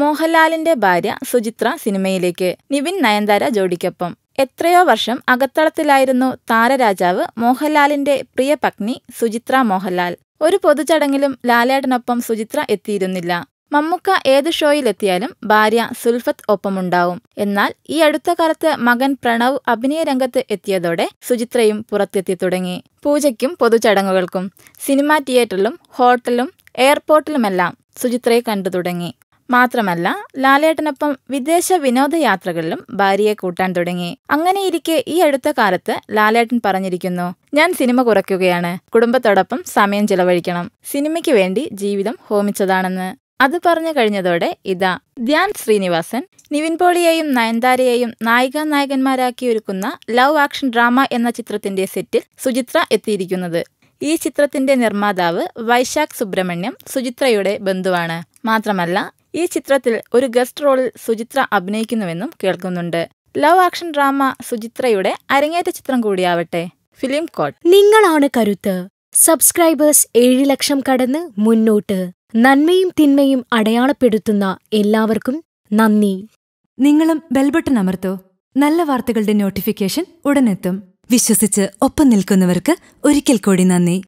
മോഹൻലാലിന്റെ ഭാര്യ സുചിത്ര സിനിമയിലേക്ക് നിവിൻ നയൻതാര ജോഡിക്കൊപ്പം എത്രയോ വർഷം അകത്തളത്തിലായിരുന്നു താരരാജാവ് മോഹൻലാലിന്റെ പ്രിയ പത്നി സുചിത്ര മോഹൻലാൽ ഒരു പൊതുചടങ്ങിലും ലാലേട്ടനൊപ്പം സുചിത്ര എത്തിയിരുന്നില്ല മമ്മുക്ക ഏത് ഷോയിലെത്തിയാലും ഭാര്യ സുൽഫത്ത് ഒപ്പമുണ്ടാവും എന്നാൽ ഈ അടുത്ത കാലത്ത് മകൻ പ്രണവ് അഭിനയ രംഗത്ത് എത്തിയതോടെ സുചിത്രയും പുറത്തെത്തി തുടങ്ങി പൂജയ്ക്കും പൊതുചടങ്ങുകൾക്കും സിനിമാ തിയേറ്ററിലും ഹോട്ടലും എയർപോർട്ടിലുമെല്ലാം സുചിത്രയെ കണ്ടു തുടങ്ങി മാത്രമല്ല ലാലേട്ടനൊപ്പം വിദേശ വിനോദയാത്രകളിലും ഭാര്യയെ കൂട്ടാൻ തുടങ്ങി അങ്ങനെയിരിക്കെ ഈ അടുത്ത കാലത്ത് ലാലേട്ടൻ പറഞ്ഞിരിക്കുന്നു ഞാൻ സിനിമ കുറയ്ക്കുകയാണ് കുടുംബത്തോടൊപ്പം സമയം ചിലവഴിക്കണം സിനിമയ്ക്ക് വേണ്ടി ജീവിതം ഹോമിച്ചതാണെന്ന് അത് പറഞ്ഞു കഴിഞ്ഞതോടെ ഇതാ ധ്യാൻ ശ്രീനിവാസൻ നിവിൻ പോളിയെയും നയൻതാരയെയും നായിക നായകന്മാരാക്കി ഒരുക്കുന്ന ലവ് ആക്ഷൻ ഡ്രാമ എന്ന ചിത്രത്തിന്റെ സെറ്റിൽ സുചിത്ര എത്തിയിരിക്കുന്നത് ഈ ചിത്രത്തിന്റെ നിർമ്മാതാവ് വൈശാഖ് സുബ്രഹ്മണ്യം സുചിത്രയുടെ ബന്ധുവാണ് മാത്രമല്ല ഈ ചിത്രത്തിൽ ഒരു ഗസ്റ്റ് റോളിൽ സുചിത്ര അഭിനയിക്കുന്നുവെന്നും കേൾക്കുന്നുണ്ട് ലവ് ആക്ഷൻ ഡ്രാമ സുചിത്രയുടെ അരങ്ങേറ്റ ചിത്രം കൂടിയാവട്ടെ ഫിലിം കോട്ട് നിങ്ങളാണ് കരുത്ത് സബ്സ്ക്രൈബേഴ്സ് ഏഴ് ലക്ഷം കടന്ന് മുന്നോട്ട് നന്മയും തിന്മയും അടയാളപ്പെടുത്തുന്ന എല്ലാവർക്കും നന്ദി നിങ്ങളും ബെൽബട്ടൺ അമർത്തോ നല്ല വാർത്തകളുടെ നോട്ടിഫിക്കേഷൻ ഉടനെത്തും വിശ്വസിച്ച് ഒപ്പം നിൽക്കുന്നവർക്ക് ഒരിക്കൽ കൂടി നന്ദി